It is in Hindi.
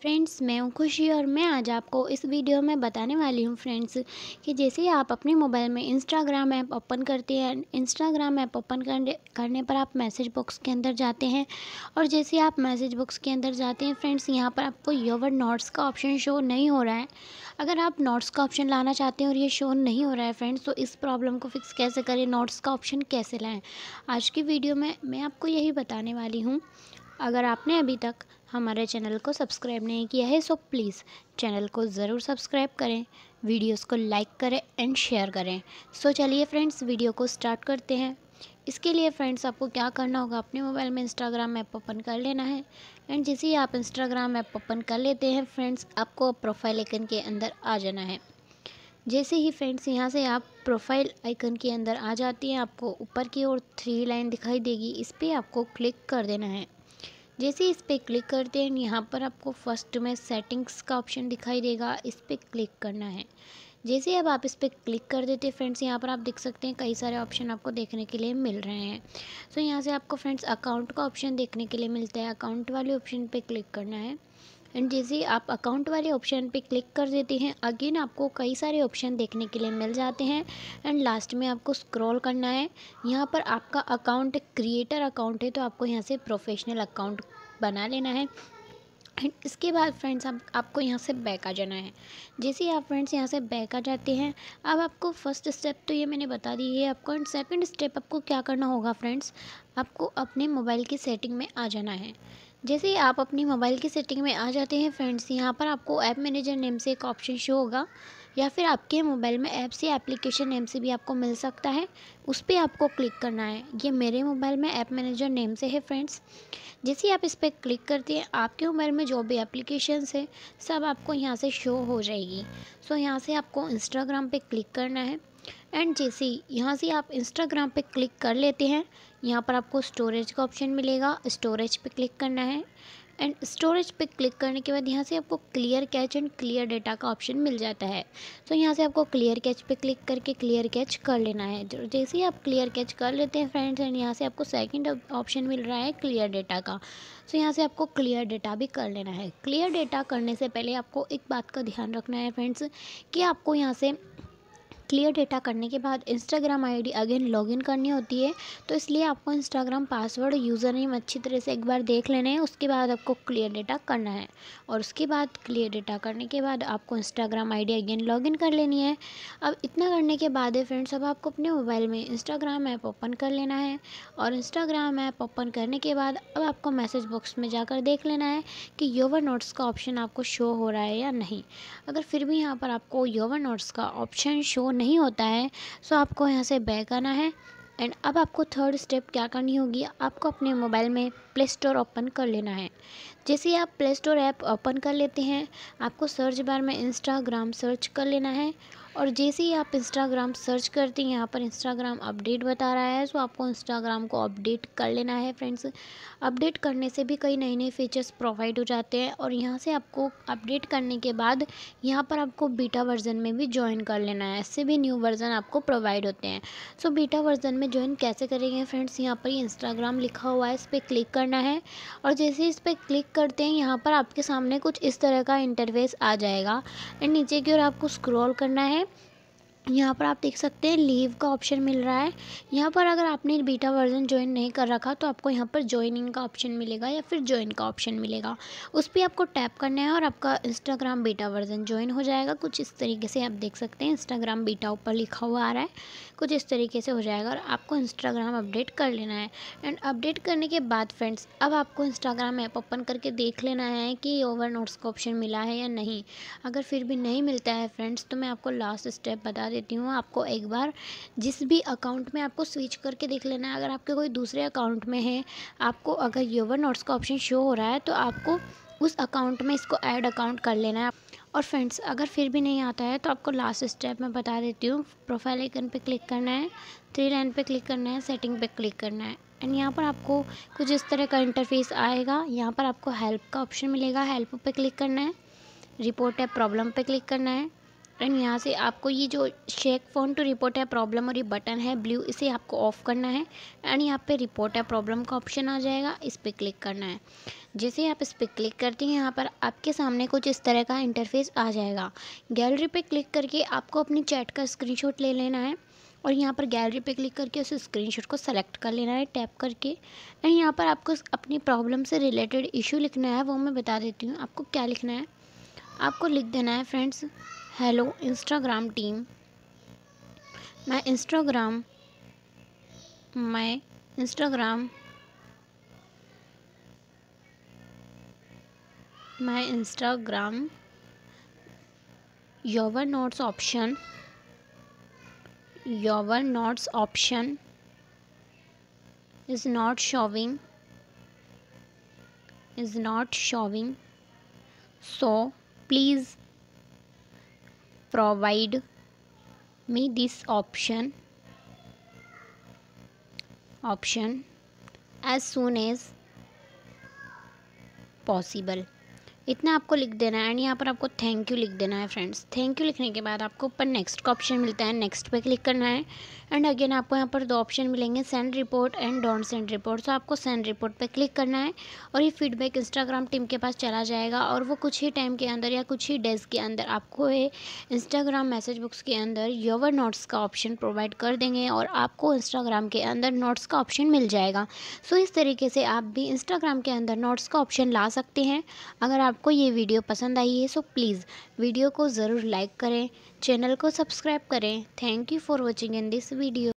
फ्रेंड्स मैं हूँ खुशी और मैं आज आपको इस वीडियो में बताने वाली हूँ फ्रेंड्स कि जैसे आप अपने मोबाइल में इंस्टाग्राम ऐप ओपन करते हैं इंस्टाग्राम ऐप ओपन करने पर आप मैसेज बॉक्स के अंदर जाते हैं और जैसे आप मैसेज बॉक्स के अंदर जाते हैं फ्रेंड्स यहाँ पर आपको योवर नोट्स का ऑप्शन शो नहीं हो रहा है अगर आप नोट्स का ऑप्शन लाना चाहते हैं और ये शो नहीं हो रहा है फ्रेंड्स तो इस प्रॉब्लम को फिक्स कैसे करें नोट्स का ऑप्शन कैसे लाएँ आज की वीडियो में मैं आपको यही बताने वाली हूँ अगर आपने अभी तक हमारे चैनल को सब्सक्राइब नहीं किया है सो प्लीज़ चैनल को ज़रूर सब्सक्राइब करें वीडियोस को लाइक करें एंड शेयर करें सो चलिए फ्रेंड्स वीडियो को स्टार्ट करते हैं इसके लिए फ्रेंड्स आपको क्या करना होगा अपने मोबाइल में इंस्टाग्राम ऐप ओपन कर लेना है एंड जैसे ही आप इंस्टाग्राम ऐप ओपन कर लेते हैं फ्रेंड्स आपको प्रोफाइल आइकन के अंदर आ जाना है जैसे ही फ्रेंड्स यहाँ से आप प्रोफाइल आइकन के अंदर आ जाती हैं आपको ऊपर की ओर थ्री लाइन दिखाई देगी इस पर आपको क्लिक कर देना है जैसे इस पर क्लिक करते हैं यहाँ पर आपको फर्स्ट में सेटिंग्स का ऑप्शन दिखाई देगा इस पर क्लिक करना है जैसे अब आप इस पर क्लिक कर देते हैं फ्रेंड्स यहाँ पर आप देख सकते हैं कई सारे ऑप्शन आपको देखने के लिए मिल रहे हैं सो यहाँ से आपको फ्रेंड्स अकाउंट का ऑप्शन देखने के लिए मिलता है अकाउंट वाले ऑप्शन पर क्लिक करना है एंड जैसे आप अकाउंट वाले ऑप्शन पे क्लिक कर देते हैं अगेन आपको कई सारे ऑप्शन देखने के लिए मिल जाते हैं एंड लास्ट में आपको स्क्रॉल करना है यहाँ पर आपका अकाउंट क्रिएटर अकाउंट है तो आपको यहाँ से प्रोफेशनल अकाउंट बना लेना है एंड इसके बाद फ्रेंड्स आप आपको यहाँ से बैक आ जाना है जैसे ही आप फ्रेंड्स यहाँ से बैक आ जाते हैं अब आपको फर्स्ट स्टेप तो ये मैंने बता दी है आपको एंड सेकंड स्टेप आपको क्या करना होगा फ्रेंड्स आपको अपने मोबाइल की सेटिंग में आ जाना है जैसे ही आप अपनी मोबाइल की सेटिंग में आ जाते हैं फ्रेंड्स यहाँ पर आपको ऐप मैनेजर नेम से एक ऑप्शन शो होगा या फिर आपके मोबाइल में ऐप्स या एप्लीकेशन नेम से भी आपको मिल सकता है उस पर आपको क्लिक करना है ये मेरे मोबाइल में ऐप मैनेजर नेम से है फ्रेंड्स जैसे ही आप इस पर क्लिक करते हैं आपके मोबाइल में जो भी एप्लीकेशन है सब आपको यहाँ से शो हो जाएगी सो यहाँ से आपको इंस्टाग्राम पर क्लिक करना है एंड जैसे ही यहाँ से आप इंस्टाग्राम पे क्लिक कर लेते हैं यहाँ पर आपको स्टोरेज का ऑप्शन मिलेगा स्टोरेज पे क्लिक करना है एंड स्टोरेज पे क्लिक करने के बाद यहाँ से आपको clear cache and clear data का ऑप्शन मिल जाता है तो so, यहाँ से आपको क्लियर कैच पे क्लिक करके क्लियर कैच कर लेना है जैसे ही आप क्लियर कैच कर लेते हैं फ्रेंड्स एंड यहाँ से आपको सेकंड ऑप्शन मिल रहा है क्लियर डेटा का सो so, यहाँ से आपको क्लियर डेटा भी कर लेना है क्लियर डेटा करने से पहले आपको एक बात का ध्यान रखना है फ्रेंड्स कि आपको यहाँ से क्लियर डेटा करने के बाद इंस्टाग्राम आईडी अगेन लॉगिन करनी होती है तो इसलिए आपको इंस्टाग्राम पासवर्ड यूज़र नेम अच्छी तरह से एक बार देख लेना है उसके बाद आपको क्लियर डेटा करना है और उसके बाद क्लियर डेटा करने के बाद आपको इंस्टाग्राम आईडी अगेन लॉगिन कर लेनी है अब इतना करने के बाद है फ्रेंड्स अब आपको अपने मोबाइल में इंस्टाग्राम ऐप ओपन कर लेना है और इंस्टाग्राम ऐप ओपन करने के बाद अब आपको मैसेज बॉक्स में जाकर देख लेना है कि योवर नोट्स का ऑप्शन आपको शो हो रहा है या नहीं अगर फिर भी यहाँ पर आपको योवर नोट्स का ऑप्शन शो नहीं होता है सो आपको यहाँ से बैक आना है एंड अब आपको थर्ड स्टेप क्या करनी होगी आपको अपने मोबाइल में प्ले स्टोर ओपन कर लेना है जैसे आप प्ले स्टोर ऐप ओपन कर लेते हैं आपको सर्च बार में इंस्टाग्राम सर्च कर लेना है और जैसे ही आप इंस्टाग्राम सर्च करते हैं यहाँ पर इंस्टाग्राम अपडेट बता रहा है सो तो आपको इंस्टाग्राम को अपडेट कर लेना है फ्रेंड्स अपडेट करने से भी कई नए नए फीचर्स प्रोवाइड हो जाते हैं और यहाँ से आपको अपडेट करने के बाद यहाँ पर आपको बीटा वर्जन में भी ज्वाइन कर लेना है इससे भी न्यू वर्जन आपको प्रोवाइड होते हैं सो बीटा वर्जन में ज्वाइन कैसे करेंगे फ्रेंड्स यहाँ पर इंस्टाग्राम लिखा हुआ है इस पर क्लिक करना है और जैसे इस पर क्लिक करते हैं यहाँ पर आपके सामने कुछ इस तरह का इंटरफेस आ जाएगा एंड नीचे की ओर आपको स्क्रॉल करना है यहाँ पर आप देख सकते हैं लीव का ऑप्शन मिल रहा है यहाँ पर अगर आपने बीटा वर्जन ज्वाइन नहीं कर रखा तो आपको यहाँ पर ज्वाइनिंग का ऑप्शन मिलेगा या फिर ज्वाइन का ऑप्शन मिलेगा उस पर आपको टैप करना है और आपका इंस्टाग्राम बीटा वर्जन ज्वाइन हो जाएगा कुछ इस तरीके से आप देख सकते हैं इंस्टाग्राम बीटा ऊपर लिखा हुआ आ रहा है कुछ इस तरीके से हो जाएगा और आपको इंस्टाग्राम अपडेट कर लेना है एंड अपडेट करने के बाद फ्रेंड्स अब आपको इंस्टाग्राम ऐप ओपन करके देख लेना है कि ओवर नोट्स का ऑप्शन मिला है या नहीं अगर फिर भी नहीं मिलता है फ्रेंड्स तो मैं आपको लास्ट स्टेप बता दे देती हूँ आपको एक बार जिस भी अकाउंट में आपको स्विच करके देख लेना है अगर आपके कोई दूसरे अकाउंट में है आपको अगर योवर नोट्स का ऑप्शन शो हो रहा है तो आपको उस अकाउंट में इसको ऐड अकाउंट कर लेना है और फ्रेंड्स अगर फिर भी नहीं आता है तो आपको लास्ट स्टेप में बता देती हूँ प्रोफाइल आइकन पे क्लिक करना है थ्री लाइन पे क्लिक करना है सेटिंग पे क्लिक करना है एंड यहाँ पर आपको कुछ इस तरह का इंटरफेस आएगा यहाँ पर आपको हेल्प का ऑप्शन मिलेगा हेल्प पे क्लिक करना है रिपोर्ट है प्रॉब्लम पे क्लिक करना है फ्रेंड यहाँ से आपको ये जो शेक फ़ोन टू रिपोर्ट है प्रॉब्लम और ये बटन है ब्लू इसे आपको ऑफ़ करना है एंड यहाँ पे रिपोर्ट है प्रॉब्लम का ऑप्शन आ जाएगा इस पर क्लिक करना है जैसे आप इस पर क्लिक करते हैं यहाँ पर आपके सामने कुछ इस तरह का इंटरफेस आ जाएगा गैलरी पर क्लिक करके आपको अपनी चैट का स्क्रीनशॉट ले लेना है और यहाँ पर गैलरी पे क्लिक करके उस स्क्रीनशॉट को सेलेक्ट कर लेना है टैप करके एंड यहाँ पर आपको अपनी प्रॉब्लम से रिलेटेड इशू लिखना है वो मैं बता देती हूँ आपको क्या लिखना है आपको लिख देना है फ्रेंड्स हेलो इंस्टाग्राम टीम मैं इंस्टाग्राम मैं इंस्टाग्राम मैं Instagram your notes option your notes option is not showing is not showing so please provide me this option option as soon as possible इतना आपको लिख देना है एंड यहाँ पर आपको थैंक यू लिख देना है फ्रेंड्स थैंक यू लिखने के बाद आपको ऊपर नेक्स्ट का ऑप्शन मिलता है नेक्स्ट पे क्लिक करना है एंड अगेन आपको यहाँ पर दो ऑप्शन मिलेंगे send report and don't send report so आपको सेंड रिपोर्ट पे क्लिक करना है और ये फीडबैक इंस्टाग्राम टीम के पास चला जाएगा और वो कुछ ही टाइम के अंदर या कुछ ही डेज के अंदर आपको ये इंस्टाग्राम मैसेज बुक्स के अंदर योवर नोट्स का ऑप्शन प्रोवाइड कर देंगे और आपको इंस्टाग्राम के अंदर नोट्स का ऑप्शन मिल जाएगा सो इस तरीके से आप भी इंस्टाग्राम के अंदर नोट्स का ऑप्शन ला सकते हैं अगर आप आपको ये वीडियो पसंद आई है सो प्लीज़ वीडियो को ज़रूर लाइक करें चैनल को सब्सक्राइब करें thank you for watching in this video